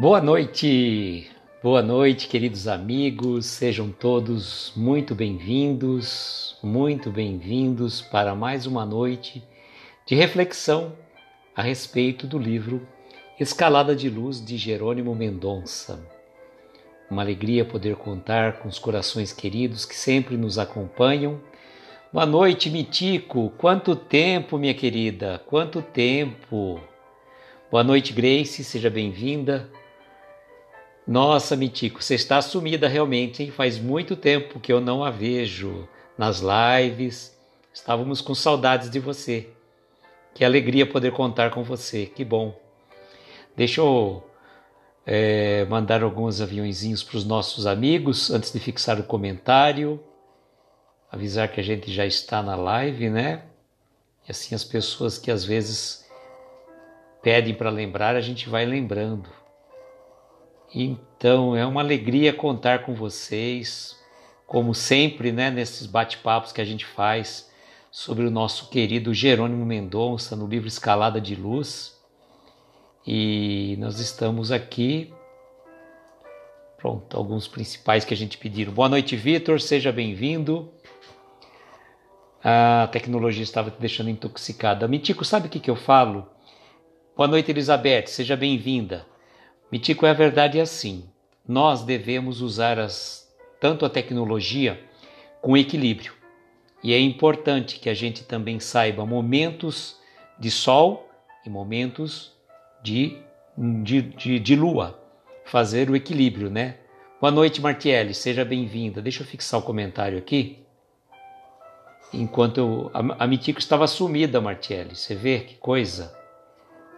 Boa noite, boa noite, queridos amigos, sejam todos muito bem-vindos, muito bem-vindos para mais uma noite de reflexão a respeito do livro Escalada de Luz de Jerônimo Mendonça. Uma alegria poder contar com os corações queridos que sempre nos acompanham. Boa noite, Mitico. Quanto tempo, minha querida, quanto tempo. Boa noite, Grace, seja bem-vinda. Nossa, Mitico, você está sumida realmente, hein? Faz muito tempo que eu não a vejo nas lives. Estávamos com saudades de você. Que alegria poder contar com você, que bom. Deixa eu é, mandar alguns aviãozinhos para os nossos amigos antes de fixar o comentário. Avisar que a gente já está na live, né? E assim as pessoas que às vezes pedem para lembrar, a gente vai lembrando. Então é uma alegria contar com vocês, como sempre, né, nesses bate-papos que a gente faz sobre o nosso querido Jerônimo Mendonça no livro Escalada de Luz. E nós estamos aqui. Pronto, alguns principais que a gente pediram. Boa noite, Vitor, seja bem-vindo. A tecnologia estava te deixando intoxicada. Mitico, sabe o que, que eu falo? Boa noite, Elizabeth, seja bem-vinda. Mitico, é a verdade é assim. Nós devemos usar as, tanto a tecnologia com equilíbrio. E é importante que a gente também saiba momentos de sol e momentos de, de, de, de lua. Fazer o equilíbrio, né? Boa noite, Martiele. Seja bem-vinda. Deixa eu fixar o comentário aqui. Enquanto eu, a, a Mitico estava sumida, Martiele. Você vê que coisa?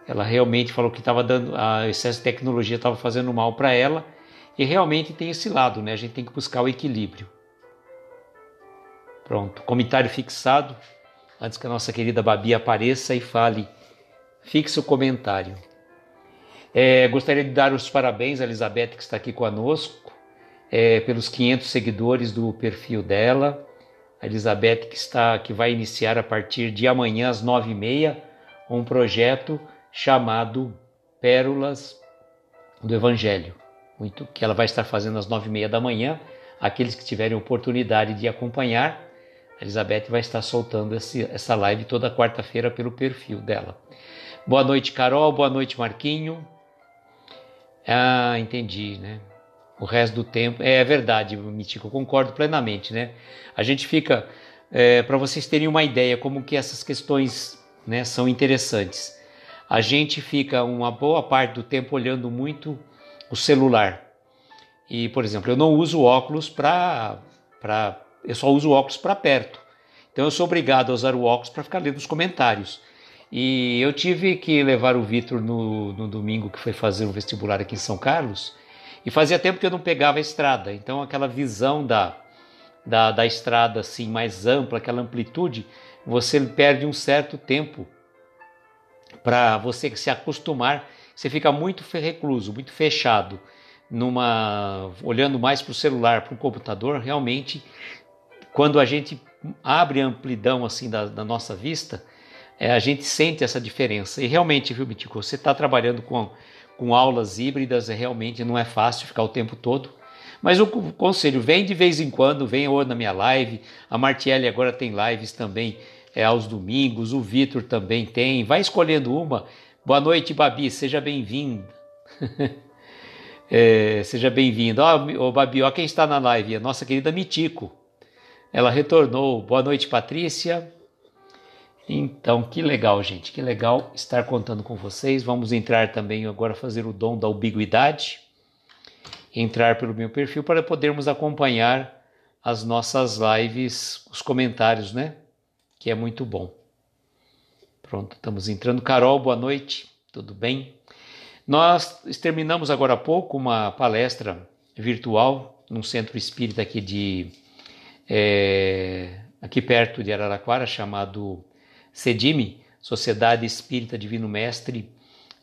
Ela realmente falou que estava dando, a excesso de tecnologia estava fazendo mal para ela. E realmente tem esse lado, né? A gente tem que buscar o equilíbrio. Pronto, comentário fixado. Antes que a nossa querida Babi apareça e fale, fixe o comentário. É, gostaria de dar os parabéns a Elizabeth, que está aqui conosco, é, pelos 500 seguidores do perfil dela. A Elizabeth, que, está, que vai iniciar a partir de amanhã às 9h30 um projeto chamado Pérolas do Evangelho, muito, que ela vai estar fazendo às nove e meia da manhã. Aqueles que tiverem oportunidade de acompanhar, a Elizabeth vai estar soltando esse, essa live toda quarta-feira pelo perfil dela. Boa noite, Carol. Boa noite, Marquinho. Ah, entendi, né? O resto do tempo. É, é verdade, Mitico, eu concordo plenamente, né? A gente fica. É, Para vocês terem uma ideia como que essas questões né, são interessantes a gente fica uma boa parte do tempo olhando muito o celular. E, por exemplo, eu não uso óculos para. Eu só uso óculos para perto. Então eu sou obrigado a usar o óculos para ficar lendo os comentários. E eu tive que levar o Vitor no, no, domingo que foi fazer o vestibular aqui em São Carlos. E fazia tempo que eu não pegava a estrada. Então aquela visão da, da, da estrada assim mais ampla, aquela amplitude, você perde um certo tempo para você se acostumar, você fica muito recluso, muito fechado, numa olhando mais para o celular, para o computador, realmente quando a gente abre a amplidão assim da, da nossa vista, é, a gente sente essa diferença. E realmente, viu, Mitico, você está trabalhando com, com aulas híbridas, é, realmente não é fácil ficar o tempo todo. Mas o conselho, vem de vez em quando, vem ou na minha live. A Martielli agora tem lives também é, aos domingos, o Vitor também tem. Vai escolhendo uma. Boa noite, Babi, seja bem vindo é, seja bem-vindo. Ó, Babi, ó quem está na live, é a nossa querida Mitico. Ela retornou. Boa noite, Patrícia. Então, que legal, gente, que legal estar contando com vocês. Vamos entrar também agora fazer o dom da ubiquidade. Entrar pelo meu perfil para podermos acompanhar as nossas lives, os comentários, né? que é muito bom. Pronto, estamos entrando. Carol, boa noite, tudo bem? Nós terminamos agora há pouco uma palestra virtual num centro espírita aqui de é, aqui perto de Araraquara chamado Sedime, Sociedade Espírita Divino Mestre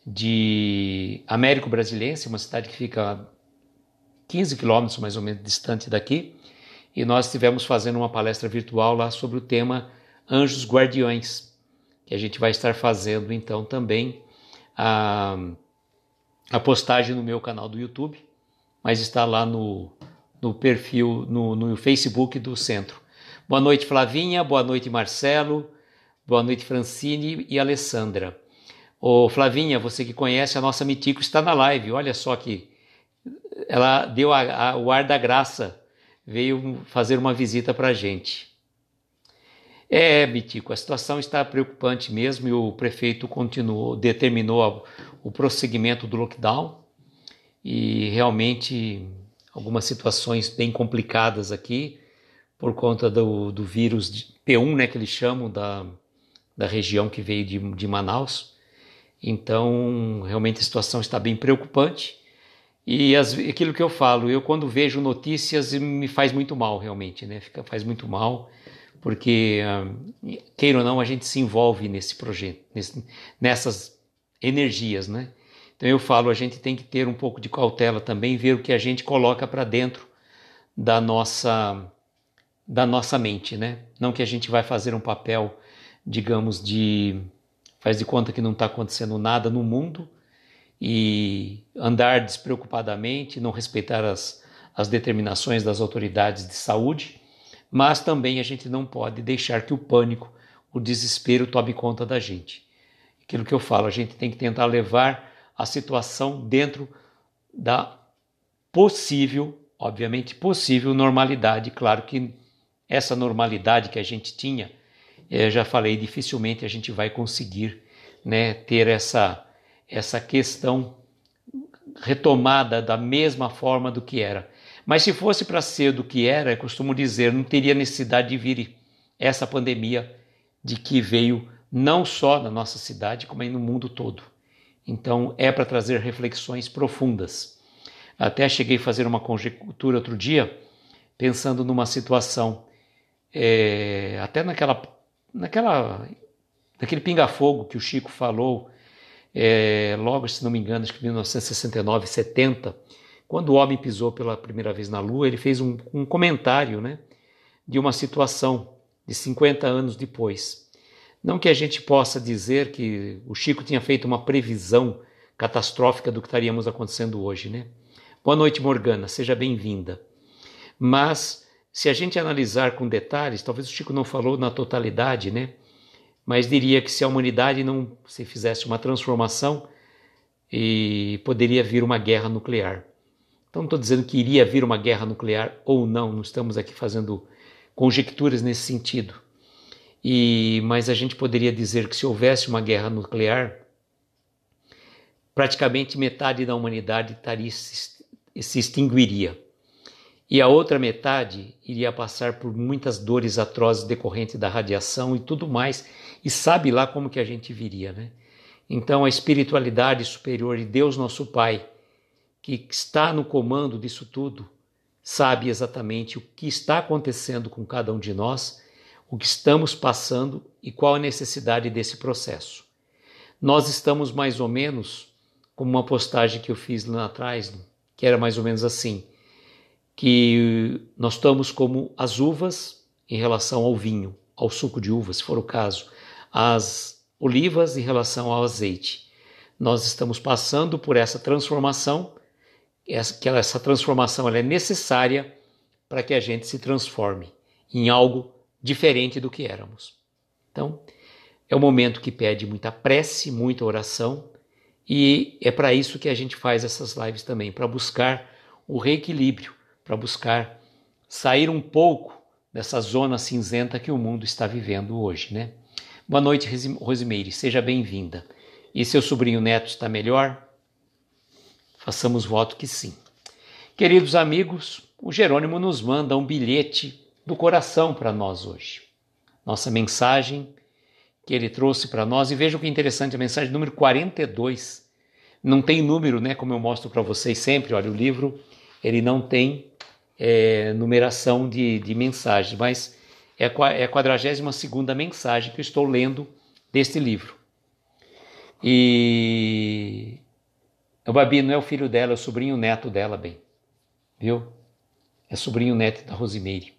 de Américo Brasilense, uma cidade que fica 15 quilômetros mais ou menos distante daqui, e nós estivemos fazendo uma palestra virtual lá sobre o tema anjos guardiões, que a gente vai estar fazendo então também a, a postagem no meu canal do YouTube, mas está lá no, no perfil, no, no Facebook do Centro. Boa noite, Flavinha, boa noite, Marcelo, boa noite, Francine e Alessandra. Ô, Flavinha, você que conhece, a nossa Mitico está na live, olha só que ela deu a, a, o ar da graça, veio fazer uma visita para a gente. É, Bitico, a situação está preocupante mesmo e o prefeito continuou, determinou o prosseguimento do lockdown e realmente algumas situações bem complicadas aqui por conta do, do vírus P1, né, que eles chamam da, da região que veio de, de Manaus. Então, realmente a situação está bem preocupante. E as, aquilo que eu falo, eu quando vejo notícias me faz muito mal, realmente, né? Fica, faz muito mal porque, ah, queira ou não, a gente se envolve nesse projeto, nesse, nessas energias, né? Então eu falo, a gente tem que ter um pouco de cautela também, ver o que a gente coloca para dentro da nossa da nossa mente, né? Não que a gente vai fazer um papel, digamos, de faz de conta que não está acontecendo nada no mundo e andar despreocupadamente, não respeitar as, as determinações das autoridades de saúde mas também a gente não pode deixar que o pânico, o desespero tome conta da gente. Aquilo que eu falo, a gente tem que tentar levar a situação dentro da possível, obviamente possível, normalidade. Claro que essa normalidade que a gente tinha, eh, já falei, dificilmente a gente vai conseguir né, ter essa, essa questão retomada da mesma forma do que era. Mas se fosse para ser do que era, eu costumo dizer, não teria necessidade de vir essa pandemia de que veio não só na nossa cidade, como aí no mundo todo. Então é para trazer reflexões profundas. Até cheguei a fazer uma conjectura outro dia, pensando numa situação, é, até naquela, naquela, naquele pinga-fogo que o Chico falou, é, logo, se não me engano, acho que 1969, 70, quando o homem pisou pela primeira vez na Lua, ele fez um, um comentário né, de uma situação de 50 anos depois. Não que a gente possa dizer que o Chico tinha feito uma previsão catastrófica do que estaríamos acontecendo hoje, né? Boa noite, Morgana, seja bem-vinda. Mas se a gente analisar com detalhes, talvez o Chico não falou na totalidade, né? Mas diria que se a humanidade não se fizesse uma transformação, e poderia vir uma guerra nuclear. Então, não estou dizendo que iria vir uma guerra nuclear ou não, não estamos aqui fazendo conjecturas nesse sentido. E, mas a gente poderia dizer que se houvesse uma guerra nuclear, praticamente metade da humanidade estaria, se extinguiria. E a outra metade iria passar por muitas dores atrozes decorrentes da radiação e tudo mais, e sabe lá como que a gente viria, né? Então a espiritualidade superior e Deus nosso Pai que está no comando disso tudo, sabe exatamente o que está acontecendo com cada um de nós, o que estamos passando e qual a necessidade desse processo. Nós estamos mais ou menos, como uma postagem que eu fiz lá atrás, que era mais ou menos assim, que nós estamos como as uvas em relação ao vinho, ao suco de uva, se for o caso, as olivas em relação ao azeite. Nós estamos passando por essa transformação que essa transformação é necessária para que a gente se transforme em algo diferente do que éramos. Então, é um momento que pede muita prece, muita oração, e é para isso que a gente faz essas lives também, para buscar o reequilíbrio, para buscar sair um pouco dessa zona cinzenta que o mundo está vivendo hoje, né? Boa noite, Rosimeire, seja bem-vinda. E seu sobrinho neto está melhor? Façamos voto que sim. Queridos amigos, o Jerônimo nos manda um bilhete do coração para nós hoje. Nossa mensagem que ele trouxe para nós, e vejam que é interessante, a mensagem número 42. Não tem número, né? Como eu mostro para vocês sempre, olha, o livro ele não tem é, numeração de, de mensagens, mas é a 42 é segunda mensagem que eu estou lendo deste livro. E o Babi não é o filho dela, é o sobrinho neto dela, bem. Viu? É sobrinho neto da Rosimeire.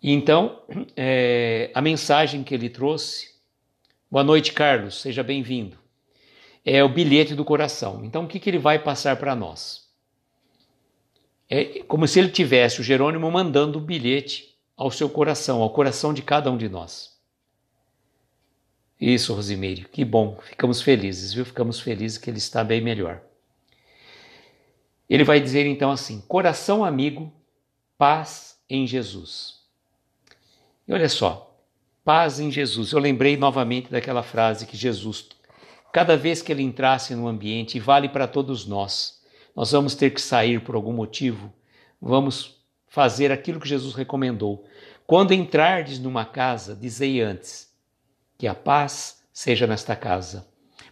E então, é, a mensagem que ele trouxe. Boa noite, Carlos, seja bem-vindo. É o bilhete do coração. Então, o que, que ele vai passar para nós? É como se ele tivesse o Jerônimo mandando o bilhete ao seu coração, ao coração de cada um de nós. Isso, Rosimírio, que bom, ficamos felizes, viu? Ficamos felizes que ele está bem melhor. Ele vai dizer então assim: coração amigo, paz em Jesus. E olha só, paz em Jesus. Eu lembrei novamente daquela frase que Jesus, cada vez que ele entrasse no ambiente, e vale para todos nós, nós vamos ter que sair por algum motivo, vamos fazer aquilo que Jesus recomendou. Quando entrardes numa casa, dizei antes que a paz seja nesta casa.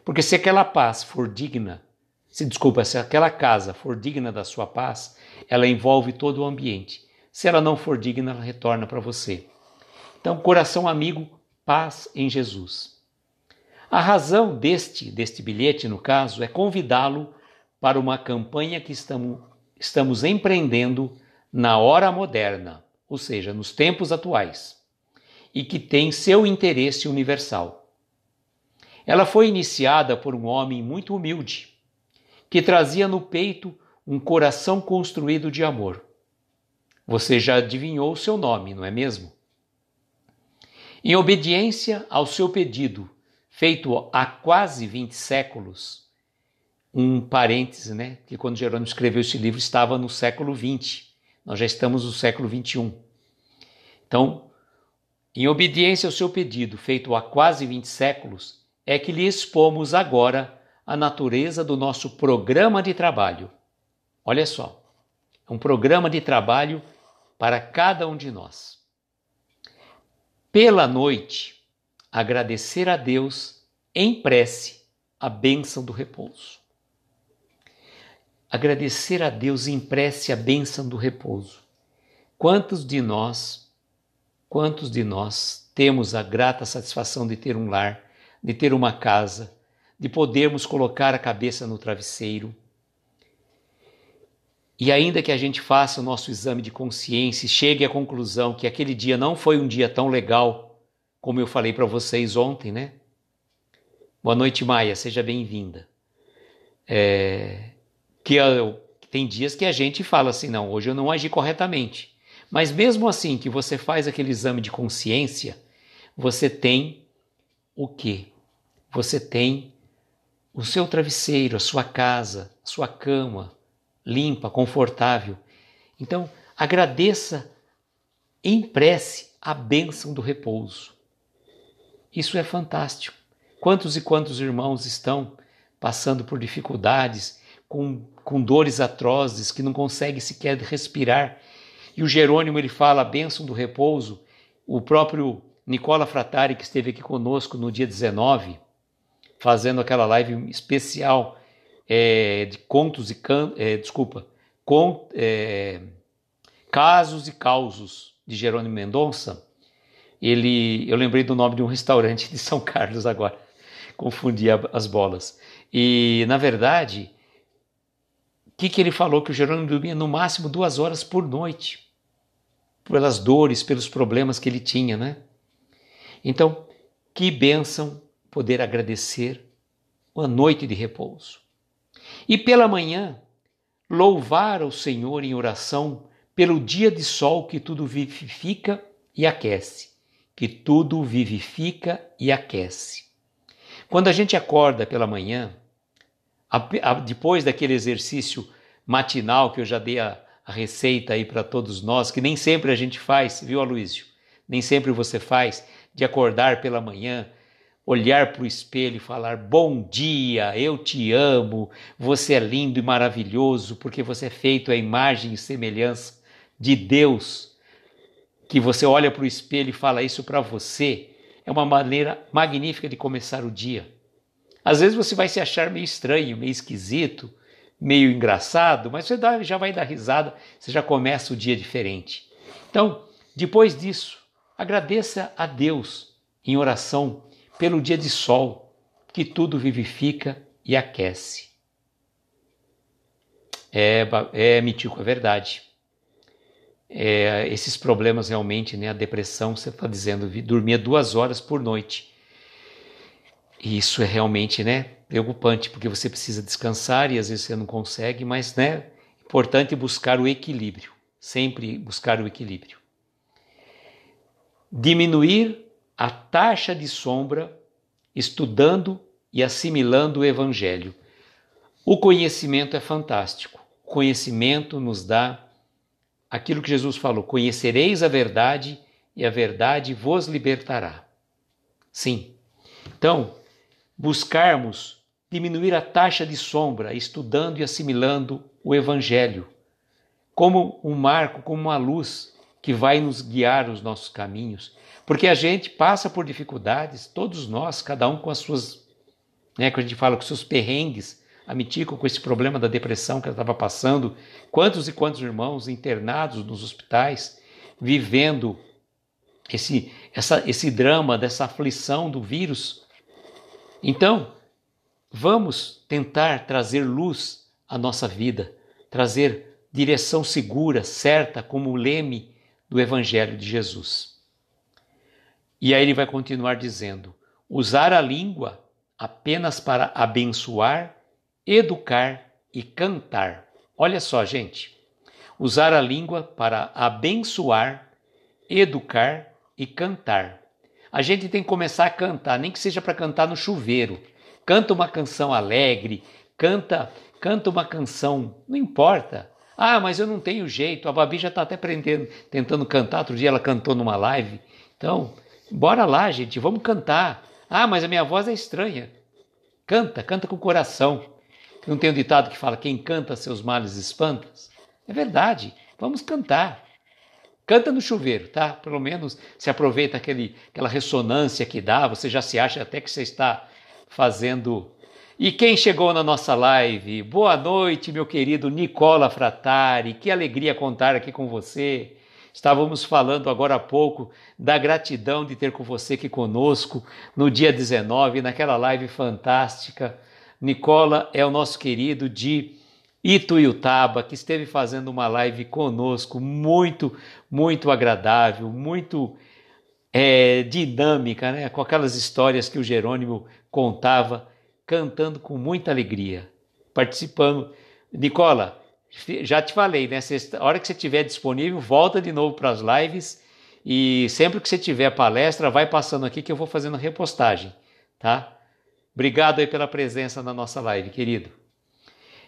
Porque se aquela paz for digna, se desculpa, se aquela casa for digna da sua paz, ela envolve todo o ambiente. Se ela não for digna, ela retorna para você. Então, coração amigo, paz em Jesus. A razão deste, deste bilhete, no caso, é convidá-lo para uma campanha que estamos, estamos empreendendo na hora moderna, ou seja, nos tempos atuais e que tem seu interesse universal. Ela foi iniciada por um homem muito humilde, que trazia no peito um coração construído de amor. Você já adivinhou seu nome, não é mesmo? Em obediência ao seu pedido, feito há quase 20 séculos, um parêntese, né? Que quando Jerônimo escreveu esse livro estava no século 20. Nós já estamos no século 21. Então, em obediência ao seu pedido, feito há quase 20 séculos, é que lhe expomos agora a natureza do nosso programa de trabalho. Olha só, é um programa de trabalho para cada um de nós. Pela noite, agradecer a Deus em prece a bênção do repouso. Agradecer a Deus em prece a bênção do repouso. Quantos de nós Quantos de nós temos a grata satisfação de ter um lar, de ter uma casa, de podermos colocar a cabeça no travesseiro? E ainda que a gente faça o nosso exame de consciência e chegue à conclusão que aquele dia não foi um dia tão legal como eu falei para vocês ontem, né? Boa noite, Maia, seja bem-vinda. É... Que eu... tem dias que a gente fala assim, não, hoje eu não agi corretamente. Mas mesmo assim que você faz aquele exame de consciência, você tem o quê? Você tem o seu travesseiro, a sua casa, a sua cama limpa, confortável. Então, agradeça em prece a bênção do repouso. Isso é fantástico. Quantos e quantos irmãos estão passando por dificuldades, com, com dores atrozes, que não conseguem sequer respirar e o Jerônimo ele fala a bênção do repouso. O próprio Nicola Fratari, que esteve aqui conosco no dia 19, fazendo aquela live especial é, de contos e can... É, desculpa, é, casos e causos de Jerônimo Mendonça. Ele, eu lembrei do nome de um restaurante de São Carlos agora, confundi as bolas. E na verdade, que, que ele falou? Que o Jerônimo dormia no máximo duas horas por noite, pelas dores, pelos problemas que ele tinha, né? Então, que bênção poder agradecer uma noite de repouso. E pela manhã, louvar ao Senhor em oração pelo dia de sol que tudo vivifica e aquece, que tudo vivifica e aquece. Quando a gente acorda pela manhã, a, a, depois daquele exercício matinal que eu já dei a, a receita aí para todos nós, que nem sempre a gente faz, viu, Aloísio? Nem sempre você faz, de acordar pela manhã, olhar para o espelho e falar: Bom dia, eu te amo, você é lindo e maravilhoso, porque você é feito à imagem e semelhança de Deus. Que você olha para o espelho e fala isso para você, é uma maneira magnífica de começar o dia. Às vezes você vai se achar meio estranho, meio esquisito, meio engraçado, mas você dá, já vai dar risada, você já começa o dia diferente. Então, depois disso, agradeça a Deus em oração pelo dia de sol, que tudo vivifica e aquece. É, é Mitico, é verdade. É, esses problemas realmente, né? A depressão, você está dizendo, dormia duas horas por noite. E isso é realmente, né, preocupante, porque você precisa descansar e às vezes você não consegue, mas, né, importante buscar o equilíbrio, sempre buscar o equilíbrio. Diminuir a taxa de sombra estudando e assimilando o evangelho. O conhecimento é fantástico. O conhecimento nos dá aquilo que Jesus falou: conhecereis a verdade e a verdade vos libertará. Sim. Então, buscarmos diminuir a taxa de sombra estudando e assimilando o Evangelho, como um marco, como uma luz que vai nos guiar nos nossos caminhos, porque a gente passa por dificuldades, todos nós, cada um com as suas, né, que a gente fala, com seus perrengues. A Mitico, com esse problema da depressão que ela estava passando, quantos e quantos irmãos internados nos hospitais, vivendo esse, essa, esse drama dessa aflição do vírus então, vamos tentar trazer luz à nossa vida, trazer direção segura, certa, como o leme do Evangelho de Jesus. E aí ele vai continuar dizendo: usar a língua apenas para abençoar, educar e cantar. Olha só, gente. Usar a língua para abençoar, educar e cantar a gente tem que começar a cantar, nem que seja para cantar no chuveiro. Canta uma canção alegre, canta, canta uma canção, não importa. Ah, mas eu não tenho jeito. A Babi já está até aprendendo, tentando cantar. Outro dia ela cantou numa live. Então, bora lá, gente, vamos cantar. Ah, mas a minha voz é estranha. Canta, canta com o coração. Não tem um ditado que fala quem canta seus males espanta? É verdade. Vamos cantar. Canta no chuveiro, tá? Pelo menos se aproveita aquele, aquela ressonância que dá, você já se acha até que você está fazendo. E quem chegou na nossa live? Boa noite, meu querido Nicola Fratari. Que alegria contar aqui com você. Estávamos falando agora há pouco da gratidão de ter com você aqui conosco no dia 19, naquela live fantástica. Nicola é o nosso querido de Ituiutaba, que esteve fazendo uma live conosco, muito, muito agradável, muito é, dinâmica, né? com aquelas histórias que o Jerônimo contava, cantando com muita alegria, participando. Nicola, já te falei, né? A hora que você estiver disponível, volta de novo para as lives e sempre que você tiver palestra, vai passando aqui que eu vou fazendo repostagem, tá? Obrigado aí pela presença na nossa live, querido.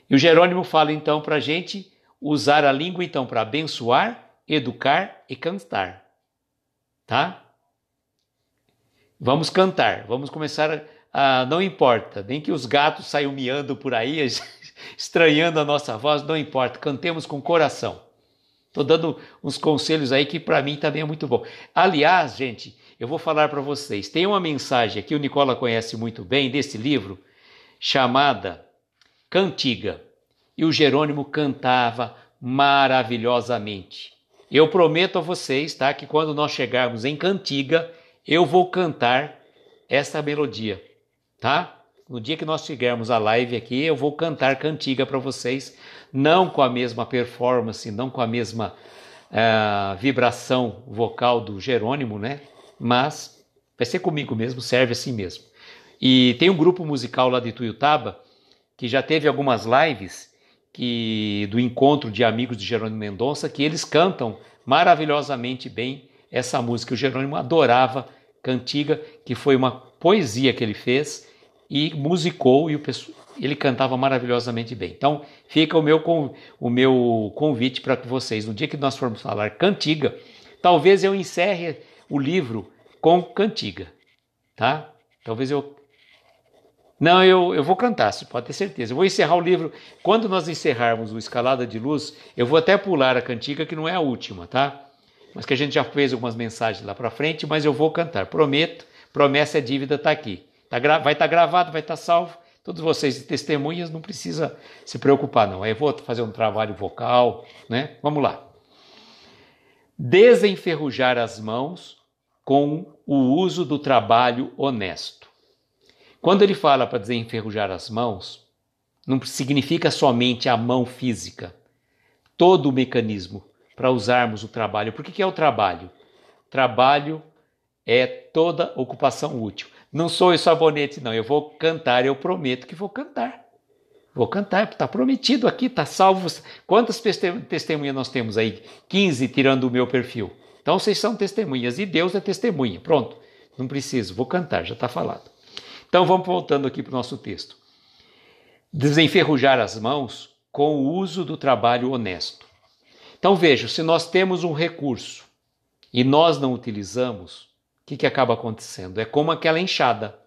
E o Jerônimo fala então para a gente usar a língua então para abençoar educar e cantar, tá? Vamos cantar, vamos começar a. Não importa, nem que os gatos saiam miando por aí, estranhando a nossa voz, não importa, cantemos com coração. Estou dando uns conselhos aí que para mim também é muito bom. Aliás, gente, eu vou falar para vocês: tem uma mensagem que o Nicola conhece muito bem desse livro, chamada Cantiga. E o Jerônimo cantava maravilhosamente. Eu prometo a vocês, tá, que quando nós chegarmos em Cantiga, eu vou cantar essa melodia, tá? No dia que nós tivermos a live aqui, eu vou cantar cantiga para vocês, não com a mesma performance, não com a mesma uh, vibração vocal do Jerônimo, né? Mas vai ser comigo mesmo, serve assim mesmo. E tem um grupo musical lá de Tuiutaba que já teve algumas lives que do encontro de amigos de Jerônimo Mendonça, que eles cantam maravilhosamente bem essa música. O Jerônimo adorava cantiga, que foi uma poesia que ele fez e musicou e o pessoal ele cantava maravilhosamente bem. Então, fica o meu, o meu convite para que vocês, no dia que nós formos falar cantiga, talvez eu encerre o livro com cantiga, tá? Talvez eu não, eu, eu vou cantar, você pode ter certeza. Eu vou encerrar o livro. Quando nós encerrarmos o Escalada de Luz, eu vou até pular a cantiga, que não é a última, tá? Mas que a gente já fez algumas mensagens lá para frente, mas eu vou cantar. Prometo, promessa é dívida, está aqui. Tá vai estar tá gravado, vai estar tá salvo. Todos vocês testemunhas não precisa se preocupar, não. Eu vou fazer um trabalho vocal, né? Vamos lá. Desenferrujar as mãos com o uso do trabalho honesto quando ele fala para desenferrujar as mãos, não significa somente a mão física, todo o mecanismo para usarmos o trabalho. Por que, que é o trabalho? Trabalho é toda ocupação útil. Não sou eu sabonete, não. Eu vou cantar, eu prometo que vou cantar. Vou cantar, está prometido aqui, está salvo. Quantas testemunhas nós temos aí? 15, tirando o meu perfil. Então vocês são testemunhas e Deus é testemunha. Pronto, não preciso, vou cantar, já está falado. Então vamos voltando aqui para o nosso texto. Desenferrujar as mãos com o uso do trabalho honesto. Então veja, se nós temos um recurso e nós não utilizamos, o que, que acaba acontecendo? É como aquela enxada.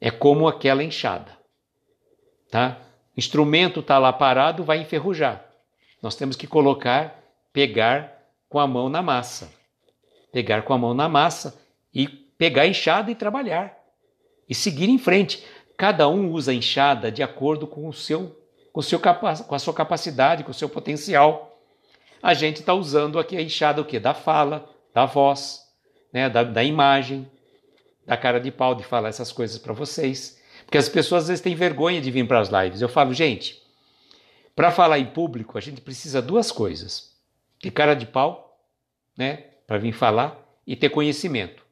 É como aquela enxada. Tá? O instrumento está lá parado, vai enferrujar. Nós temos que colocar, pegar com a mão na massa. Pegar com a mão na massa e pegar a enxada e trabalhar e seguir em frente. Cada um usa a enxada de acordo com, o seu, com, o seu com a sua capacidade, com o seu potencial. A gente está usando aqui a enxada o quê? da fala, da voz, né? da, da imagem, da cara de pau de falar essas coisas para vocês. Porque as pessoas às vezes têm vergonha de vir para as lives. Eu falo, gente, para falar em público, a gente precisa duas coisas: ter cara de pau, né, para vir falar, e ter conhecimento.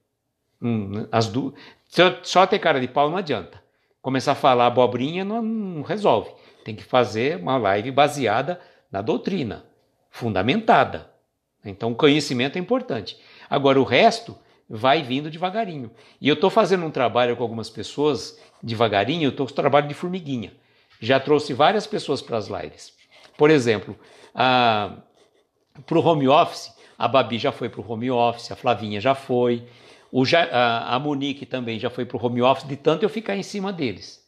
Hum, as duas se só ter cara de pau não adianta. Começar a falar abobrinha não, não resolve. Tem que fazer uma live baseada na doutrina, fundamentada. Então, o conhecimento é importante. Agora, o resto vai vindo devagarinho. E eu estou fazendo um trabalho com algumas pessoas devagarinho, eu estou com trabalho de formiguinha. Já trouxe várias pessoas para as lives. Por exemplo, para o home office, a Babi já foi para o home office, a Flavinha já foi, o, a, a Monique também já foi para o home office de tanto eu ficar em cima deles.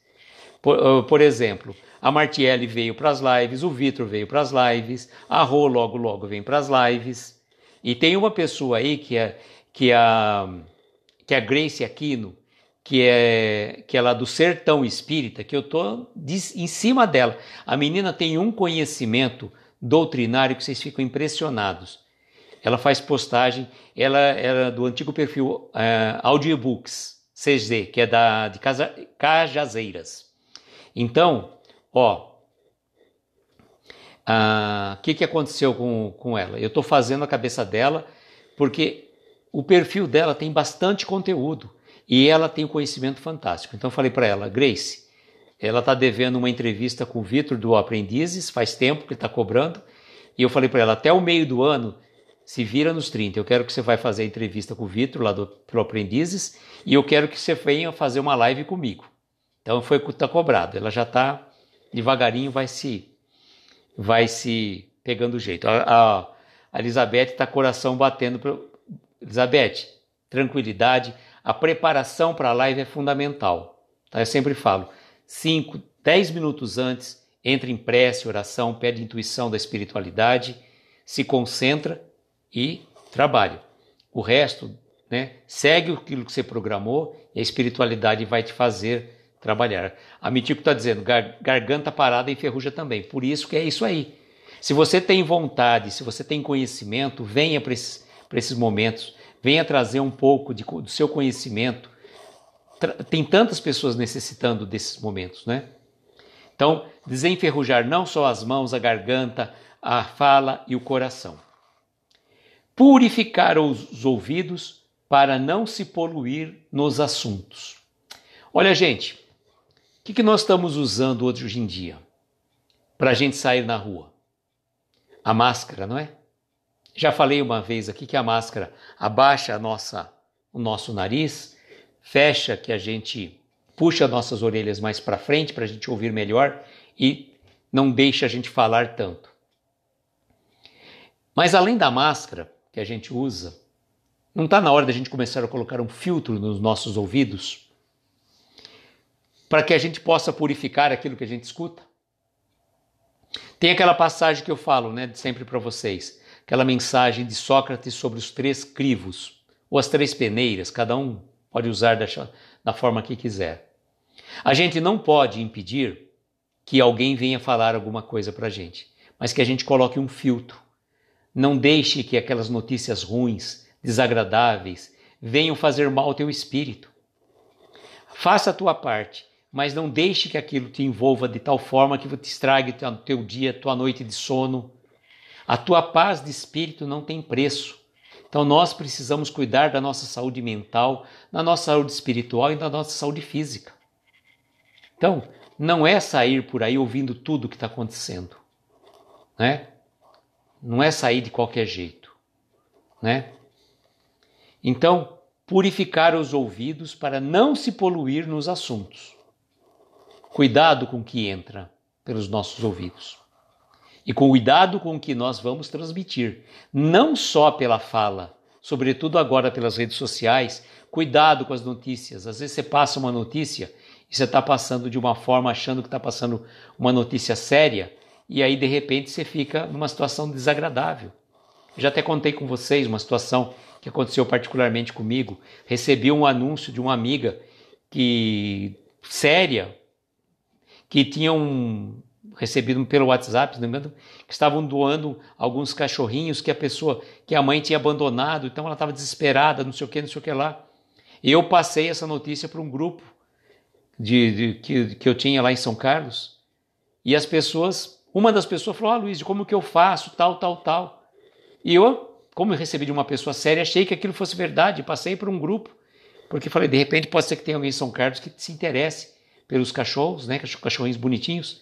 Por, ah, por exemplo, a Martielli veio para as lives, o Vitor veio para as lives, a Rô logo logo vem para as lives. E tem uma pessoa aí que é, que é, que é a Grace Aquino, que é que é lá do Sertão Espírita, que eu tô em cima dela. A menina tem um conhecimento doutrinário que vocês ficam impressionados ela faz postagem, ela era é do antigo perfil uh, Audiobooks CZ, que é da, de Casa, Cajazeiras. Então, ó, o uh, que, que aconteceu com, com ela? Eu estou fazendo a cabeça dela porque o perfil dela tem bastante conteúdo e ela tem um conhecimento fantástico. Então, falei para ela, Grace, ela está devendo uma entrevista com o Vitor do Aprendizes, faz tempo que ele está cobrando, e eu falei para ela, até o meio do ano se vira nos 30. Eu quero que você vai fazer a entrevista com o Vitor, lá do Pro Aprendizes, e eu quero que você venha fazer uma live comigo. Então foi o que está cobrado. Ela já está devagarinho, vai se vai se pegando o jeito. A, a, a Elizabeth está coração batendo. Elizabeth, tranquilidade. A preparação para a live é fundamental. Tá? Eu sempre falo, 5, 10 minutos antes, entra em prece, oração, pede intuição da espiritualidade, se concentra e trabalho. O resto, né, segue aquilo que você programou e a espiritualidade vai te fazer trabalhar. A Mitico está dizendo, gar garganta parada enferruja também. Por isso que é isso aí. Se você tem vontade, se você tem conhecimento, venha para esses, esses, momentos, venha trazer um pouco de, do seu conhecimento. Tra tem tantas pessoas necessitando desses momentos, né? Então, desenferrujar não só as mãos, a garganta, a fala e o coração purificar os ouvidos para não se poluir nos assuntos. Olha, gente, o que, que nós estamos usando hoje em dia para a gente sair na rua? A máscara, não é? Já falei uma vez aqui que a máscara abaixa a nossa, o nosso nariz, fecha que a gente puxa nossas orelhas mais para frente para a gente ouvir melhor e não deixa a gente falar tanto. Mas além da máscara, que a gente usa. Não está na hora da gente começar a colocar um filtro nos nossos ouvidos para que a gente possa purificar aquilo que a gente escuta? Tem aquela passagem que eu falo, né, sempre para vocês, aquela mensagem de Sócrates sobre os três crivos ou as três peneiras, cada um pode usar da, da forma que quiser. A gente não pode impedir que alguém venha falar alguma coisa para a gente, mas que a gente coloque um filtro não deixe que aquelas notícias ruins, desagradáveis, venham fazer mal ao teu espírito. Faça a tua parte, mas não deixe que aquilo te envolva de tal forma que te estrague o teu dia, tua noite de sono. A tua paz de espírito não tem preço. Então nós precisamos cuidar da nossa saúde mental, da nossa saúde espiritual e da nossa saúde física. Então, não é sair por aí ouvindo tudo o que está acontecendo. Né? não é sair de qualquer jeito, né? Então, purificar os ouvidos para não se poluir nos assuntos. Cuidado com o que entra pelos nossos ouvidos. E com cuidado com o que nós vamos transmitir, não só pela fala, sobretudo agora pelas redes sociais, cuidado com as notícias. Às vezes você passa uma notícia e você está passando de uma forma achando que está passando uma notícia séria, e aí de repente você fica numa situação desagradável. Eu já até contei com vocês uma situação que aconteceu particularmente comigo. Recebi um anúncio de uma amiga que séria que tinham um, recebido pelo WhatsApp, não me engano, que estavam doando alguns cachorrinhos que a pessoa, que a mãe tinha abandonado, então ela estava desesperada, não sei o que, não sei o que lá. E eu passei essa notícia para um grupo de, de que, que eu tinha lá em São Carlos, e as pessoas uma das pessoas falou: Ah, Luiz, como que eu faço? Tal, tal, tal. E eu, como eu recebi de uma pessoa séria, achei que aquilo fosse verdade. Passei por um grupo, porque falei: de repente pode ser que tenha alguém em São Carlos que se interesse pelos cachorros, né? Cachorrinhos bonitinhos.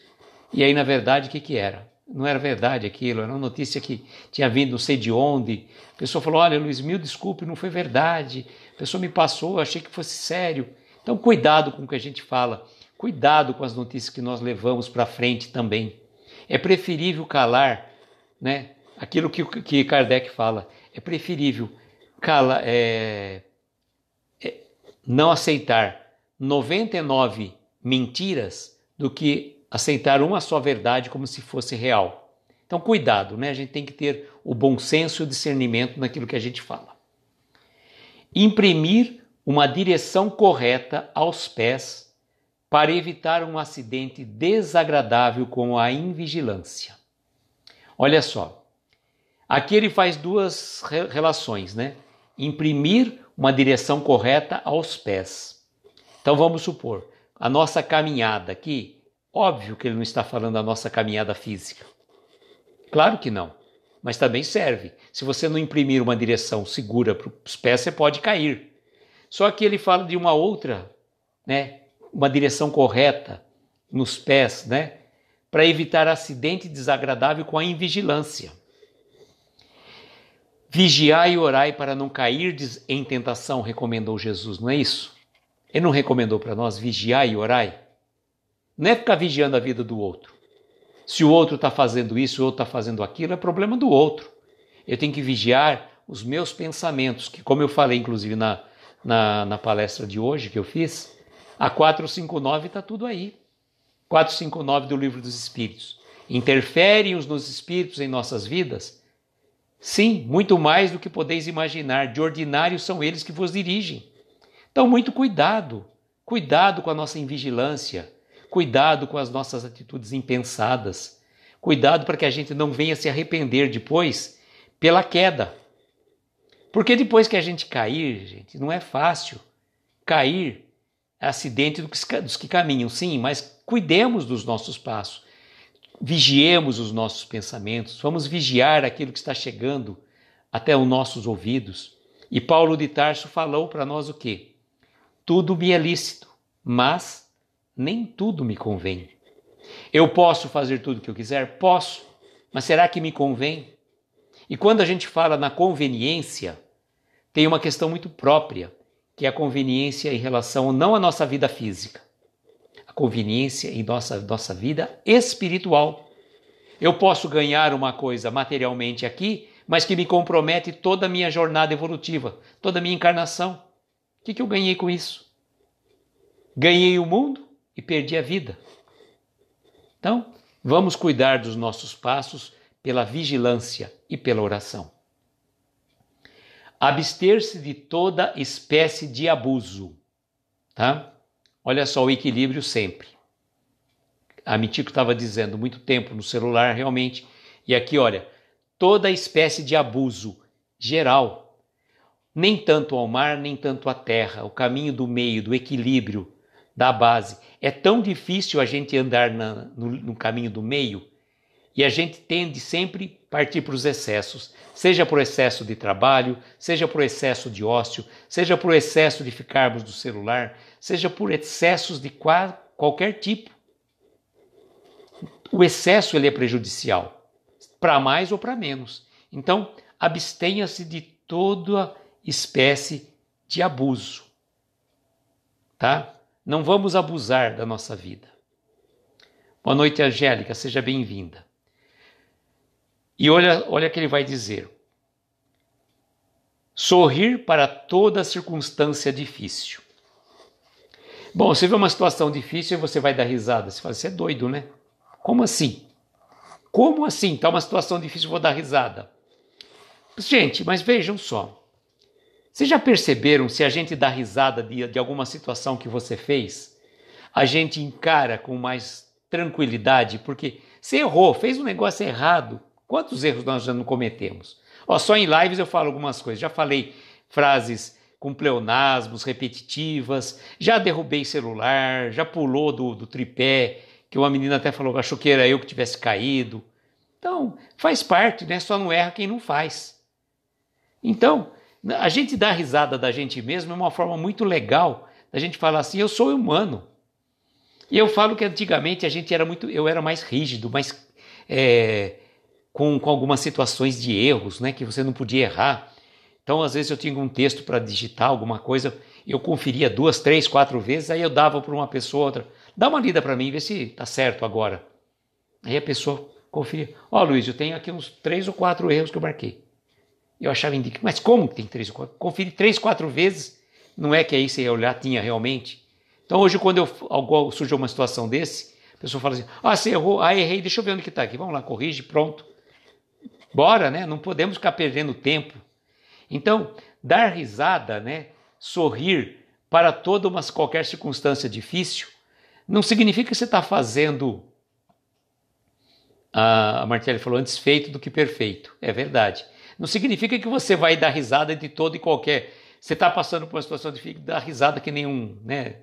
E aí, na verdade, o que, que era? Não era verdade aquilo, era uma notícia que tinha vindo não sei de onde. A pessoa falou: Olha, Luiz, mil desculpe, não foi verdade. A pessoa me passou, achei que fosse sério. Então, cuidado com o que a gente fala, cuidado com as notícias que nós levamos para frente também. É preferível calar, né? Aquilo que, que Kardec fala. É preferível calar, é, é, não aceitar 99 mentiras do que aceitar uma só verdade como se fosse real. Então, cuidado, né? A gente tem que ter o bom senso e o discernimento naquilo que a gente fala. Imprimir uma direção correta aos pés para evitar um acidente desagradável com a invigilância. Olha só, aqui ele faz duas relações, né? Imprimir uma direção correta aos pés. Então vamos supor, a nossa caminhada aqui, óbvio que ele não está falando da nossa caminhada física. Claro que não, mas também serve. Se você não imprimir uma direção segura para os pés, você pode cair. Só que ele fala de uma outra né, uma direção correta nos pés, né? Para evitar acidente desagradável com a invigilância. Vigiai e orai para não cairdes em tentação, recomendou Jesus, não é isso? Ele não recomendou para nós vigiar e orai? Não é ficar vigiando a vida do outro. Se o outro está fazendo isso, o outro está fazendo aquilo, é problema do outro. Eu tenho que vigiar os meus pensamentos, que, como eu falei, inclusive, na, na, na palestra de hoje que eu fiz, a 459 está tudo aí. 459 do Livro dos Espíritos. Interfere-os nos espíritos em nossas vidas? Sim, muito mais do que podeis imaginar. De ordinário são eles que vos dirigem. Então, muito cuidado. Cuidado com a nossa invigilância. Cuidado com as nossas atitudes impensadas. Cuidado para que a gente não venha se arrepender depois pela queda. Porque depois que a gente cair, gente, não é fácil. Cair acidente dos que caminham, sim, mas cuidemos dos nossos passos, vigiemos os nossos pensamentos, vamos vigiar aquilo que está chegando até os nossos ouvidos. E Paulo de Tarso falou para nós o quê? Tudo me é lícito, mas nem tudo me convém. Eu posso fazer tudo o que eu quiser? Posso, mas será que me convém? E quando a gente fala na conveniência, tem uma questão muito própria que é a conveniência em relação não à nossa vida física, a conveniência em nossa, nossa vida espiritual. Eu posso ganhar uma coisa materialmente aqui, mas que me compromete toda a minha jornada evolutiva, toda a minha encarnação. O que, que eu ganhei com isso? Ganhei o mundo e perdi a vida. Então, vamos cuidar dos nossos passos pela vigilância e pela oração abster-se de toda espécie de abuso, tá? Olha só o equilíbrio sempre. A Mitico estava dizendo muito tempo no celular realmente, e aqui olha, toda espécie de abuso geral, nem tanto ao mar, nem tanto à terra, o caminho do meio, do equilíbrio, da base. É tão difícil a gente andar na, no, no caminho do meio e a gente tende sempre a partir para os excessos, seja por excesso de trabalho, seja por excesso de ócio, seja por excesso de ficarmos no celular, seja por excessos de qualquer tipo. O excesso ele é prejudicial, para mais ou para menos. Então, abstenha-se de toda espécie de abuso. Tá? Não vamos abusar da nossa vida. Boa noite, Angélica, seja bem-vinda. E olha, olha o que ele vai dizer. Sorrir para toda circunstância difícil. Bom, você vê uma situação difícil e você vai dar risada. Você fala, você é doido, né? Como assim? Como assim? Tá uma situação difícil, vou dar risada. Gente, mas vejam só. Vocês já perceberam se a gente dá risada de, de alguma situação que você fez? A gente encara com mais tranquilidade, porque você errou, fez um negócio errado. Quantos erros nós já não cometemos? Ó, só em lives eu falo algumas coisas. Já falei frases com pleonasmos, repetitivas, já derrubei celular, já pulou do, do tripé, que uma menina até falou, achou que era eu que tivesse caído. Então, faz parte, né? Só não erra quem não faz. Então, a gente dá risada da gente mesmo é uma forma muito legal da gente falar assim, eu sou humano. E eu falo que antigamente a gente era muito, eu era mais rígido, mais é, com, com algumas situações de erros, né, que você não podia errar. Então, às vezes eu tinha um texto para digitar alguma coisa, eu conferia duas, três, quatro vezes, aí eu dava para uma pessoa, outra, dá uma lida para mim, vê se tá certo agora. Aí a pessoa conferia, ó oh, Luiz, eu tenho aqui uns três ou quatro erros que eu marquei. Eu achava indica, mas como que tem três ou quatro? Conferi três, quatro vezes, não é que aí você ia olhar, tinha realmente. Então hoje quando eu, surge uma situação desse, a pessoa fala assim, ah, você errou, ah, errei, deixa eu ver onde que tá aqui, vamos lá, corrige, pronto. Bora, né? Não podemos ficar perdendo tempo. Então, dar risada, né? Sorrir para toda uma qualquer circunstância difícil, não significa que você está fazendo. Ah, a Martelli falou antes feito do que perfeito. É verdade. Não significa que você vai dar risada de todo e qualquer. Você está passando por uma situação difícil, dá risada que nenhum, né?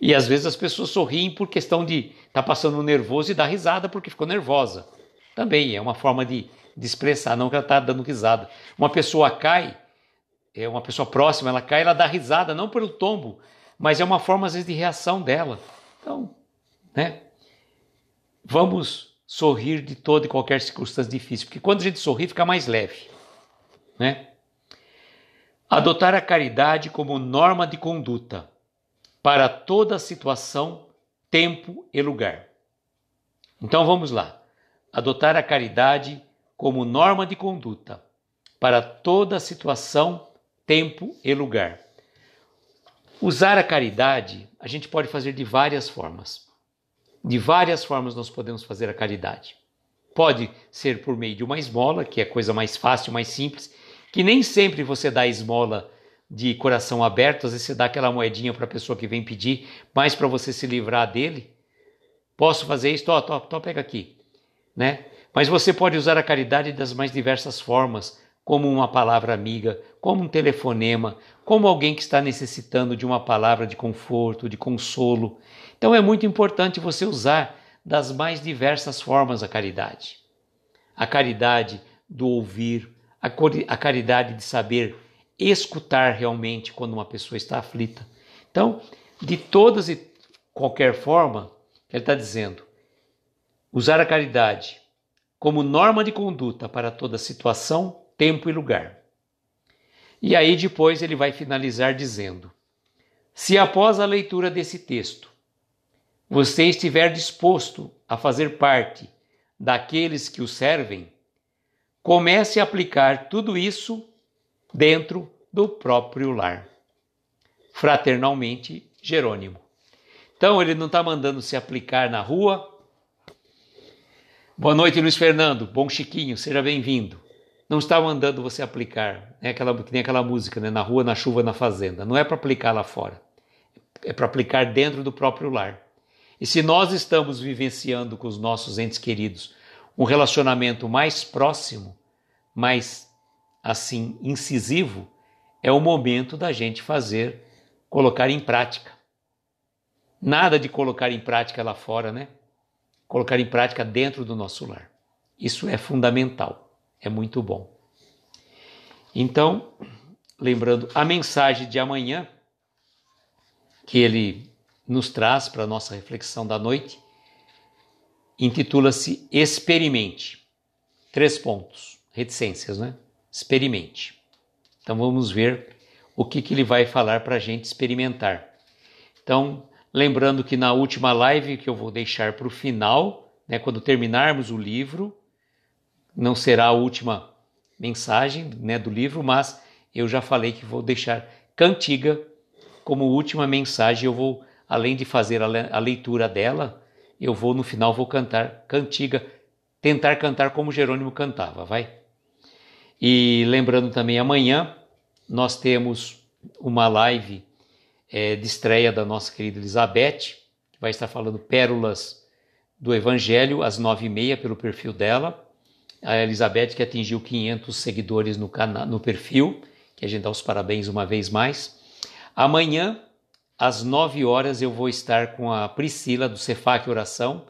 E às vezes as pessoas sorriem por questão de estar tá passando nervoso e dá risada porque ficou nervosa. Também é uma forma de, de expressar, não que ela está dando risada. Uma pessoa cai, é uma pessoa próxima, ela cai, ela dá risada, não pelo tombo, mas é uma forma às vezes de reação dela. Então, né? Vamos sorrir de toda e qualquer circunstância difícil, porque quando a gente sorri fica mais leve, né? Adotar a caridade como norma de conduta para toda situação, tempo e lugar. Então vamos lá adotar a caridade como norma de conduta para toda situação, tempo e lugar. Usar a caridade a gente pode fazer de várias formas. De várias formas nós podemos fazer a caridade. Pode ser por meio de uma esmola, que é a coisa mais fácil, mais simples, que nem sempre você dá esmola de coração aberto, às vezes você dá aquela moedinha para a pessoa que vem pedir, mais para você se livrar dele. Posso fazer isso? Tó, tó, pega aqui né? Mas você pode usar a caridade das mais diversas formas, como uma palavra amiga, como um telefonema, como alguém que está necessitando de uma palavra de conforto, de consolo. Então é muito importante você usar das mais diversas formas a caridade. A caridade do ouvir, a caridade de saber escutar realmente quando uma pessoa está aflita. Então, de todas e qualquer forma, ele está dizendo: Usar a caridade como norma de conduta para toda situação, tempo e lugar. E aí depois ele vai finalizar dizendo: Se após a leitura desse texto você estiver disposto a fazer parte daqueles que o servem, comece a aplicar tudo isso dentro do próprio lar. Fraternalmente, Jerônimo. Então ele não está mandando se aplicar na rua, Boa noite, Luiz Fernando. Bom Chiquinho, seja bem-vindo. Não está mandando você aplicar, né? Aquela, que nem aquela música, né? Na rua, na chuva, na fazenda. Não é para aplicar lá fora, é para aplicar dentro do próprio lar. E se nós estamos vivenciando com os nossos entes queridos um relacionamento mais próximo, mais assim incisivo, é o momento da gente fazer, colocar em prática. Nada de colocar em prática lá fora, né? colocar em prática dentro do nosso lar. Isso é fundamental, é muito bom. Então, lembrando a mensagem de amanhã que ele nos traz para a nossa reflexão da noite, intitula-se Experimente. Três pontos, reticências, né? Experimente. Então vamos ver o que, que ele vai falar para a gente experimentar. Então, Lembrando que na última live que eu vou deixar para o final, né, quando terminarmos o livro, não será a última mensagem né, do livro, mas eu já falei que vou deixar cantiga como última mensagem. Eu vou, além de fazer a leitura dela, eu vou no final vou cantar cantiga, tentar cantar como Jerônimo cantava, vai. E lembrando também amanhã nós temos uma live é, de estreia da nossa querida Elizabeth, que vai estar falando pérolas do Evangelho às nove e meia pelo perfil dela. A Elizabeth que atingiu 500 seguidores no, canal, no perfil, que a gente dá os parabéns uma vez mais. Amanhã, às nove horas, eu vou estar com a Priscila do Cefac Oração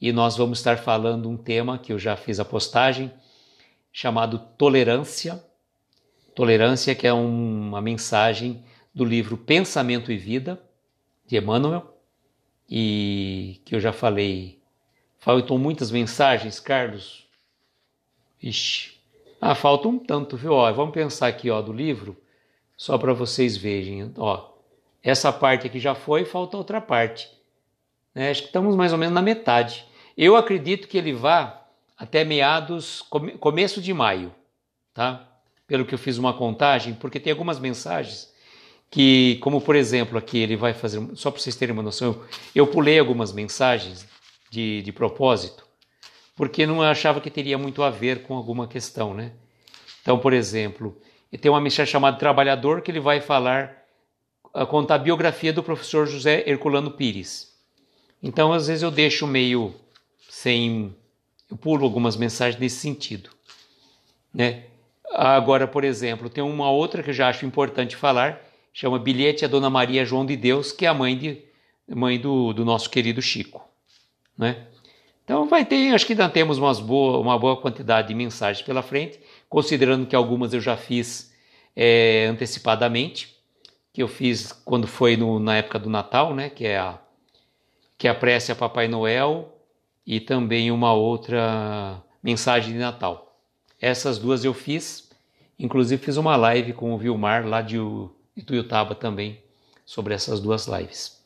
e nós vamos estar falando um tema que eu já fiz a postagem, chamado Tolerância. Tolerância, que é um, uma mensagem do livro Pensamento e Vida, de Emmanuel, e que eu já falei. Faltam muitas mensagens, Carlos. Ixi. Ah, falta um tanto, viu? Ó, vamos pensar aqui ó, do livro, só para vocês vejam. Ó, essa parte aqui já foi, falta outra parte. Né? Acho que estamos mais ou menos na metade. Eu acredito que ele vá até meados, come, começo de maio, tá? Pelo que eu fiz uma contagem, porque tem algumas mensagens que, como por exemplo, aqui ele vai fazer, só para vocês terem uma noção, eu, eu pulei algumas mensagens de, de, propósito, porque não achava que teria muito a ver com alguma questão, né? Então, por exemplo, tem uma mensagem chamada Trabalhador que ele vai falar, ah, contar a biografia do professor José Herculano Pires. Então, às vezes eu deixo meio sem, eu pulo algumas mensagens nesse sentido, né? Agora, por exemplo, tem uma outra que eu já acho importante falar, chama Bilhete a Dona Maria João de Deus, que é a mãe, de, mãe do, do nosso querido Chico. Né? Então vai ter, acho que ainda temos umas boa, uma boa quantidade de mensagens pela frente, considerando que algumas eu já fiz é, antecipadamente, que eu fiz quando foi no, na época do Natal, né? Que é a que é a prece a Papai Noel e também uma outra mensagem de Natal. Essas duas eu fiz, inclusive fiz uma live com o Vilmar lá de e Ituiutaba também sobre essas duas lives.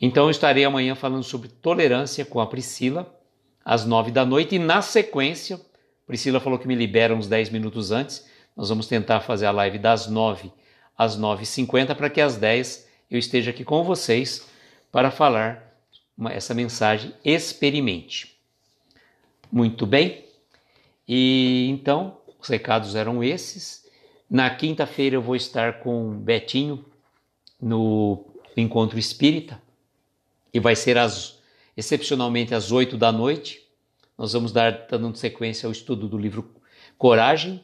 Então eu estarei amanhã falando sobre tolerância com a Priscila às nove da noite e na sequência, Priscila falou que me libera uns dez minutos antes, nós vamos tentar fazer a live das nove às nove e cinquenta para que às dez eu esteja aqui com vocês para falar uma, essa mensagem experimente. Muito bem? E então, os recados eram esses. Na quinta-feira eu vou estar com Betinho no encontro espírita e vai ser às, excepcionalmente às 8 da noite. Nós vamos dar dando sequência ao estudo do livro Coragem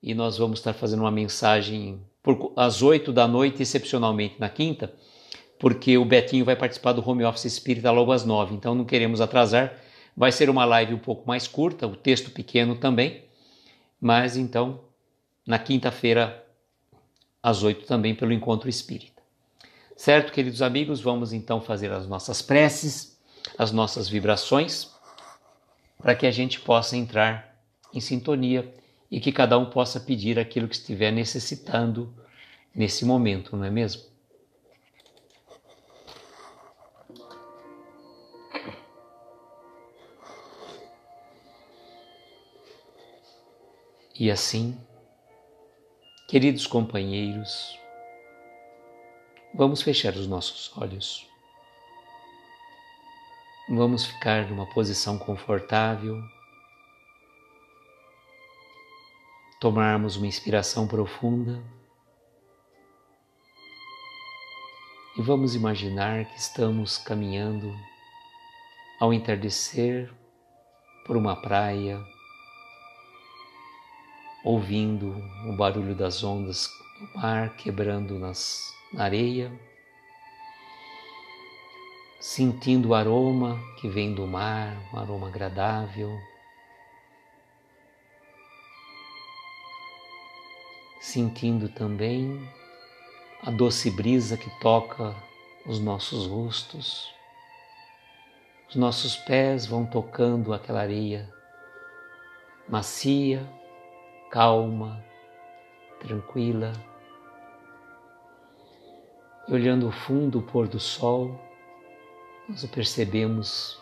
e nós vamos estar fazendo uma mensagem por, às 8 da noite, excepcionalmente na quinta, porque o Betinho vai participar do home office espírita logo às 9, então não queremos atrasar. Vai ser uma live um pouco mais curta, o texto pequeno também, mas então na quinta-feira, às oito também, pelo Encontro Espírita. Certo, queridos amigos, vamos então fazer as nossas preces, as nossas vibrações, para que a gente possa entrar em sintonia e que cada um possa pedir aquilo que estiver necessitando nesse momento, não é mesmo? E assim Queridos companheiros, vamos fechar os nossos olhos. Vamos ficar numa posição confortável, tomarmos uma inspiração profunda e vamos imaginar que estamos caminhando ao entardecer por uma praia ouvindo o barulho das ondas do mar quebrando nas, na areia, sentindo o aroma que vem do mar, um aroma agradável. Sentindo também a doce brisa que toca os nossos rostos. Os nossos pés vão tocando aquela areia macia, calma, tranquila, e olhando o fundo o pôr do sol, nós percebemos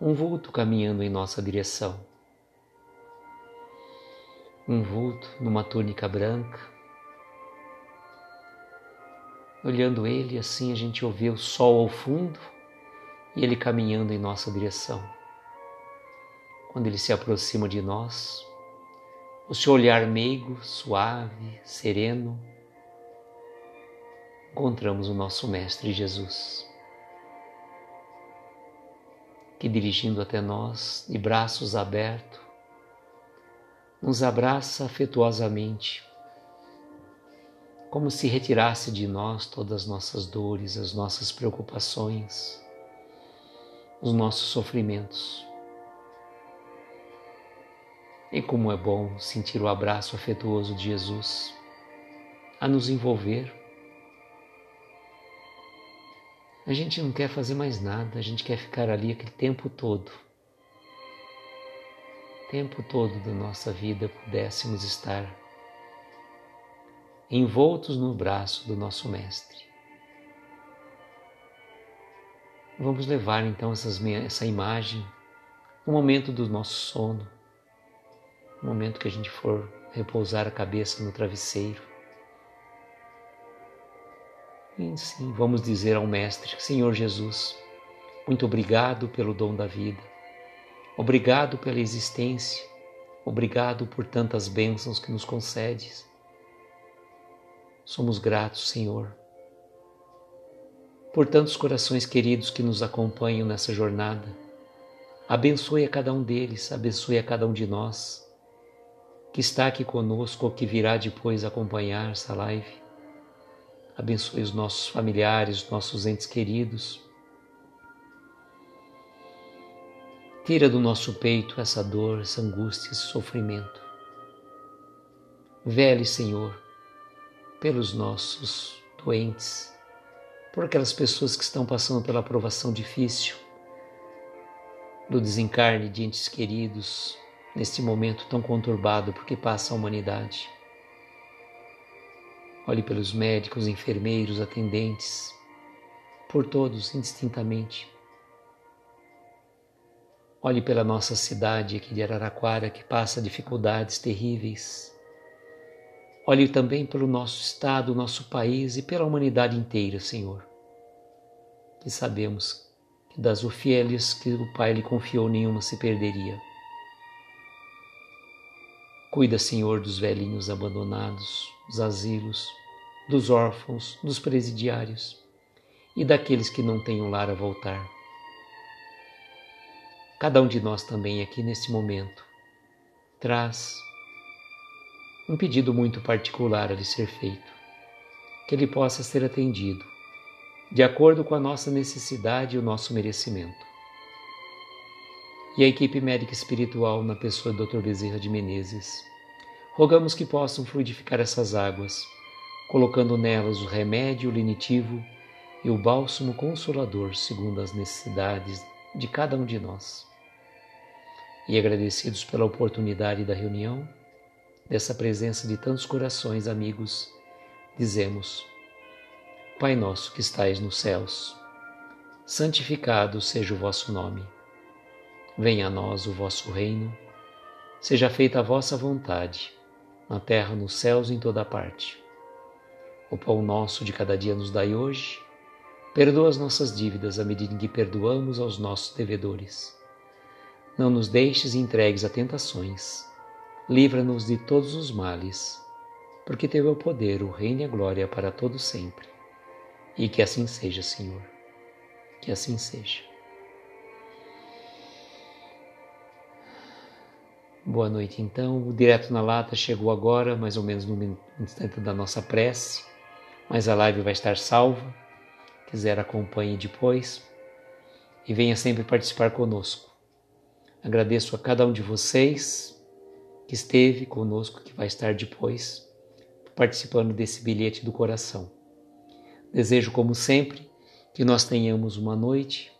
um vulto caminhando em nossa direção. Um vulto numa túnica branca. Olhando ele, assim a gente ouve o sol ao fundo e ele caminhando em nossa direção. Quando ele se aproxima de nós, o seu olhar meigo, suave, sereno, encontramos o nosso Mestre Jesus, que dirigindo até nós, de braços abertos, nos abraça afetuosamente, como se retirasse de nós todas as nossas dores, as nossas preocupações, os nossos sofrimentos. E como é bom sentir o abraço afetuoso de Jesus a nos envolver. A gente não quer fazer mais nada, a gente quer ficar ali aquele tempo todo. tempo todo da nossa vida pudéssemos estar envoltos no braço do nosso Mestre. Vamos levar então essas, essa imagem no momento do nosso sono no momento que a gente for repousar a cabeça no travesseiro. E sim, vamos dizer ao Mestre, Senhor Jesus, muito obrigado pelo dom da vida, obrigado pela existência, obrigado por tantas bênçãos que nos concedes. Somos gratos, Senhor, por tantos corações queridos que nos acompanham nessa jornada. Abençoe a cada um deles, abençoe a cada um de nós que está aqui conosco ou que virá depois acompanhar essa live. Abençoe os nossos familiares, os nossos entes queridos. Tira do nosso peito essa dor, essa angústia, esse sofrimento. Vele, Senhor, pelos nossos doentes, por aquelas pessoas que estão passando pela provação difícil, do desencarne de entes queridos, neste momento tão conturbado por que passa a humanidade. Olhe pelos médicos, enfermeiros, atendentes, por todos indistintamente. Olhe pela nossa cidade aqui de Araraquara que passa dificuldades terríveis. Olhe também pelo nosso estado, nosso país e pela humanidade inteira, Senhor. Que sabemos que das ofiélias que o Pai lhe confiou nenhuma se perderia. Cuida, Senhor, dos velhinhos abandonados, dos asilos, dos órfãos, dos presidiários e daqueles que não têm um lar a voltar. Cada um de nós também aqui nesse momento traz um pedido muito particular a lhe ser feito, que ele possa ser atendido de acordo com a nossa necessidade e o nosso merecimento e a equipe médica espiritual na pessoa do Dr. Bezerra de Menezes. Rogamos que possam fluidificar essas águas, colocando nelas o remédio lenitivo e o bálsamo consolador segundo as necessidades de cada um de nós. E agradecidos pela oportunidade da reunião, dessa presença de tantos corações amigos, dizemos: Pai nosso que estais nos céus, santificado seja o vosso nome. Venha a nós o vosso reino, seja feita a vossa vontade, na terra, nos céus e em toda parte. O pão nosso de cada dia nos dai hoje. Perdoa as nossas dívidas à medida em que perdoamos aos nossos devedores. Não nos deixes entregues a tentações. Livra-nos de todos os males, porque teu é o poder, o reino e a glória para todo sempre. E que assim seja, Senhor. Que assim seja. Boa noite, então. O Direto na Lata chegou agora, mais ou menos no instante da nossa prece, mas a live vai estar salva. Quiser, acompanhe depois e venha sempre participar conosco. Agradeço a cada um de vocês que esteve conosco, que vai estar depois, participando desse bilhete do coração. Desejo, como sempre, que nós tenhamos uma noite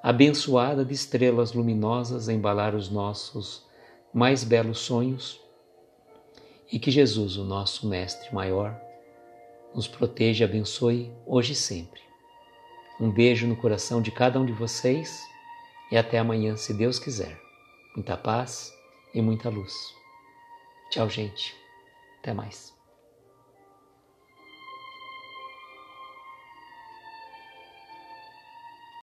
abençoada de estrelas luminosas a embalar os nossos mais belos sonhos e que Jesus, o nosso Mestre maior, nos proteja e abençoe hoje e sempre. Um beijo no coração de cada um de vocês e até amanhã, se Deus quiser. Muita paz e muita luz. Tchau, gente. Até mais.